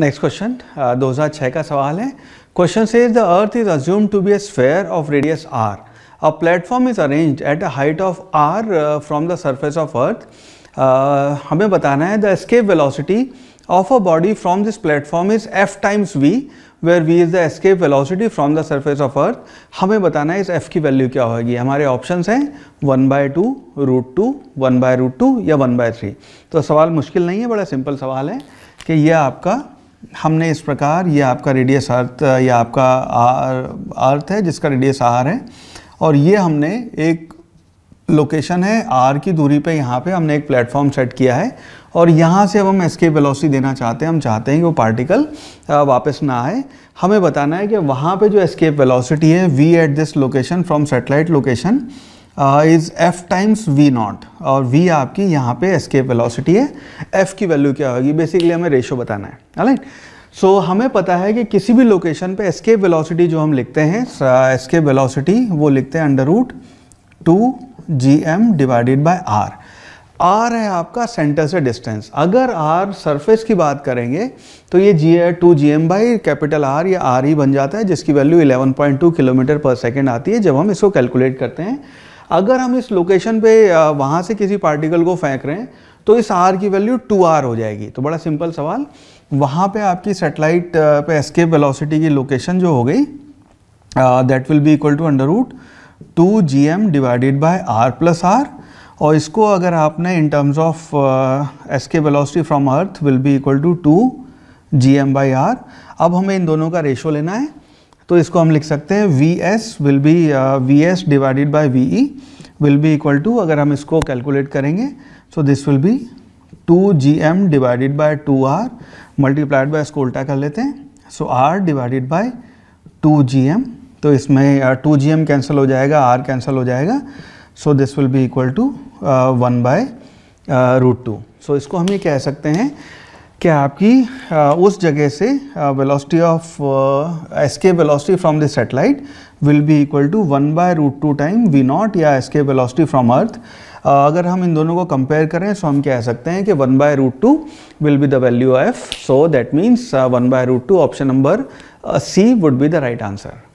next question uh, दो हज़ार छः का सवाल है क्वेश्चन से the earth is assume to be a sphere of radius R a platform is arrange at a height of R from the surface of earth हमें बताना है the escape velocity of a body from this platform is F times V where V is the escape velocity from the surface of earth हमें बताना है इस F की value क्या होगी हमारे ऑप्शन हैं one by two root two one by root two या वन बाय थ्री तो सवाल मुश्किल नहीं है बड़ा सिंपल सवाल है कि यह आपका हमने इस प्रकार ये आपका रेडियस अर्थ या आपका आर अर्थ है जिसका रेडियस आर है और ये हमने एक लोकेशन है आर की दूरी पे यहाँ पे हमने एक प्लेटफॉर्म सेट किया है और यहाँ से अब हम एस्केप वेलोसिटी देना चाहते हैं हम चाहते हैं कि वो पार्टिकल वापस ना आए हमें बताना है कि वहाँ पे जो एस्केप वेलोसिटी है V at this location from satellite location is F times V naught और वी आपकी यहाँ पे एस्केप वेलोसिटी है एफ़ की वैल्यू क्या होगी बेसिकली हमें रेशो बताना है राइट सो so, हमें पता है कि किसी भी लोकेशन पे एस्केप वेलोसिटी जो हम लिखते हैं एस्केप uh, वेलोसिटी वो लिखते हैं under root two ji M divided by R R है आपका सेंटर से डिस्टेंस अगर आर सरफेस की बात करेंगे तो ये G A two G M by capital R या आर ही बन जाता है जिसकी वैल्यू 11.2 किलोमीटर पर सेकेंड आती है जब हम इसको कैलकुलेट करते हैं अगर हम इस लोकेशन पे वहाँ से किसी पार्टिकल को फेंक रहे हैं तो इस आर की वैल्यू टू आर हो जाएगी तो बड़ा सिंपल सवाल वहाँ पे आपकी सेटेलाइट पे एस्केप वेलोसिटी की लोकेशन जो हो गई that will be equal to under root two ji M divided by R plus R और इसको अगर आपने in terms of escape velocity from earth will be equal to two G M M by R हमें इन दोनों का ratio लेना है तो इसको हम लिख सकते हैं V S will be V S divided by V E will be equal to अगर हम इसको कैलकुलेट करेंगे so this will be two ji M divided by two R multiplied by इसको उल्टा कर लेते हैं so R divided by two ji M तो इसमें टू जी एम कैंसिल हो जाएगा आर कैंसिल हो जाएगा so this will be equal to one by root two so इसको हम ये कह सकते हैं क्या आपकी उस जगह से velocity of escape velocity from the satellite will be equal to one by root two time V naught या एसके वेलोसिटी फ्रॉम अर्थ अगर हम इन दोनों को कंपेयर करें तो हम कह सकते हैं कि one by root two will be the value of so that means one by root two option number C would be the right answer